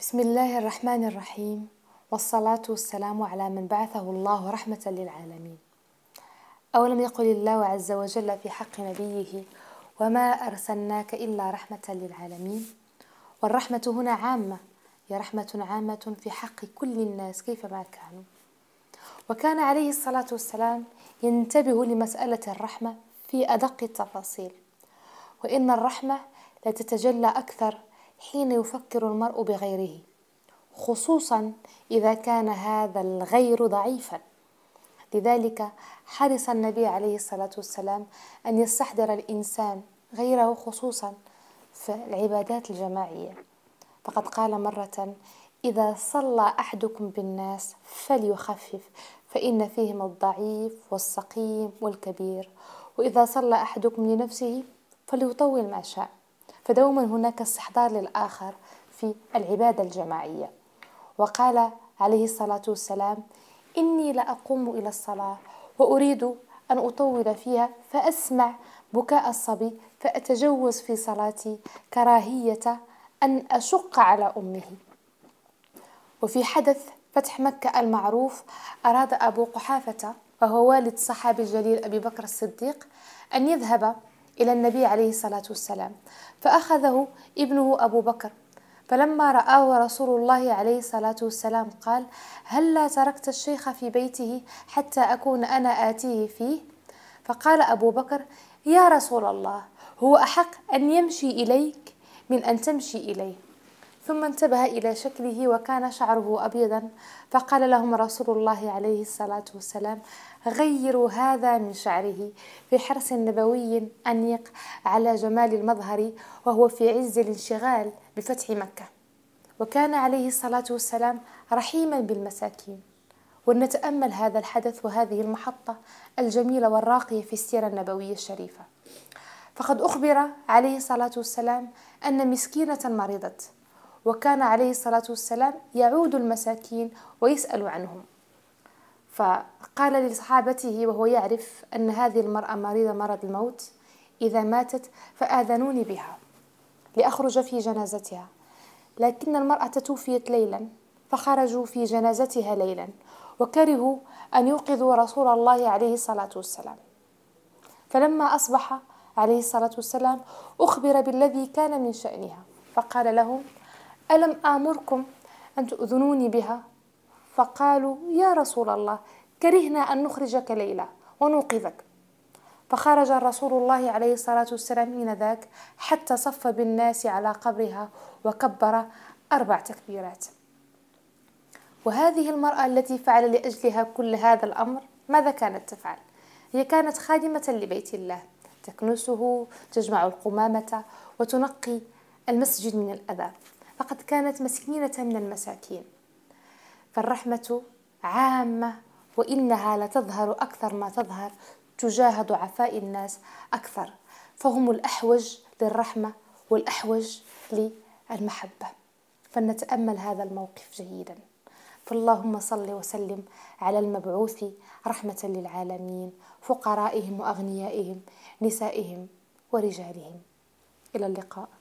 بسم الله الرحمن الرحيم والصلاة والسلام على من بعثه الله رحمة للعالمين أولم يقل الله عز وجل في حق نبيه وما أرسلناك إلا رحمة للعالمين والرحمة هنا عامة هي رحمة عامة في حق كل الناس كيفما كانوا وكان عليه الصلاة والسلام ينتبه لمسألة الرحمة في أدق التفاصيل وإن الرحمة لا تتجلى أكثر حين يفكر المرء بغيره خصوصا اذا كان هذا الغير ضعيفا لذلك حرص النبي عليه الصلاه والسلام ان يستحضر الانسان غيره خصوصا في العبادات الجماعيه فقد قال مره اذا صلى احدكم بالناس فليخفف فان فيهم الضعيف والسقيم والكبير واذا صلى احدكم لنفسه فليطول ما شاء فدوما هناك استحضار للآخر في العبادة الجماعية وقال عليه الصلاة والسلام إني لأقوم إلى الصلاة وأريد أن أطول فيها فأسمع بكاء الصبي فأتجوز في صلاتي كراهية أن أشق على أمه وفي حدث فتح مكة المعروف أراد أبو قحافة وهو والد صحابي الجليل أبي بكر الصديق أن يذهب إلى النبي عليه الصلاة والسلام فأخذه ابنه أبو بكر فلما رآه رسول الله عليه الصلاة والسلام قال هلا تركت الشيخ في بيته حتى أكون أنا آتيه فيه فقال أبو بكر يا رسول الله هو أحق أن يمشي إليك من أن تمشي إليه ثم انتبه إلى شكله وكان شعره أبيضا فقال لهم رسول الله عليه الصلاة والسلام غيروا هذا من شعره في حرص نبوي أنيق على جمال المظهر وهو في عز الانشغال بفتح مكة وكان عليه الصلاة والسلام رحيما بالمساكين ولنتأمل هذا الحدث وهذه المحطة الجميلة والراقية في السيرة النبوية الشريفة فقد أخبر عليه الصلاة والسلام أن مسكينة مرضت وكان عليه الصلاة والسلام يعود المساكين ويسأل عنهم فقال لصحابته وهو يعرف أن هذه المرأة مريضة مرض الموت إذا ماتت فآذنوني بها لأخرج في جنازتها لكن المرأة توفيت ليلا فخرجوا في جنازتها ليلا وكرهوا أن يوقظوا رسول الله عليه الصلاة والسلام فلما أصبح عليه الصلاة والسلام أخبر بالذي كان من شأنها فقال لهم ألم آمركم أن تؤذنوني بها فقالوا يا رسول الله كرهنا أن نخرجك ليلى ونوقظك فخرج رسول الله عليه الصلاة والسلام إنذاك حتى صف بالناس على قبرها وكبر أربع تكبيرات وهذه المرأة التي فعل لأجلها كل هذا الأمر ماذا كانت تفعل؟ هي كانت خادمة لبيت الله تكنسه تجمع القمامة وتنقي المسجد من الأذى فقد كانت مسكينة من المساكين فالرحمة عامة وإنها لتظهر أكثر ما تظهر تجاه ضعفاء الناس أكثر فهم الأحوج للرحمة والأحوج للمحبة فلنتأمل هذا الموقف جيدا فاللهم صل وسلم على المبعوث رحمة للعالمين فقرائهم وأغنيائهم نسائهم ورجالهم إلى اللقاء